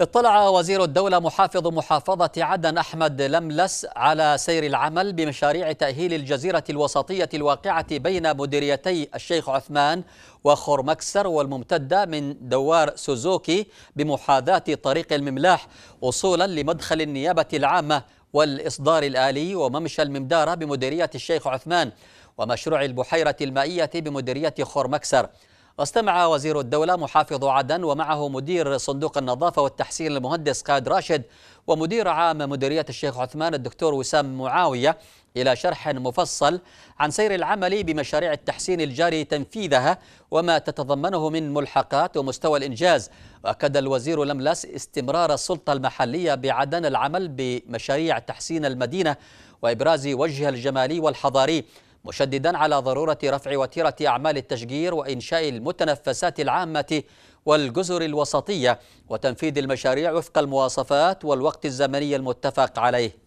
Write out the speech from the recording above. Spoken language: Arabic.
اطلع وزير الدولة محافظ محافظة عدن أحمد لملس على سير العمل بمشاريع تأهيل الجزيرة الوسطية الواقعة بين مديريتي الشيخ عثمان مكسر والممتدة من دوار سوزوكي بمحاذاة طريق المملاح وصولا لمدخل النيابة العامة والإصدار الآلي وممشى الممدارة بمديرية الشيخ عثمان ومشروع البحيرة المائية بمديرية مكسر واستمع وزير الدولة محافظ عدن ومعه مدير صندوق النظافة والتحسين المهندس قائد راشد ومدير عام مديرية الشيخ عثمان الدكتور وسام معاوية إلى شرح مفصل عن سير العمل بمشاريع التحسين الجاري تنفيذها وما تتضمنه من ملحقات ومستوى الإنجاز وأكد الوزير لملس استمرار السلطة المحلية بعدن العمل بمشاريع تحسين المدينة وإبراز وجهها الجمالي والحضاري مشددا على ضرورة رفع وتيرة أعمال التشجير وإنشاء المتنفسات العامة والجزر الوسطية وتنفيذ المشاريع وفق المواصفات والوقت الزمني المتفق عليه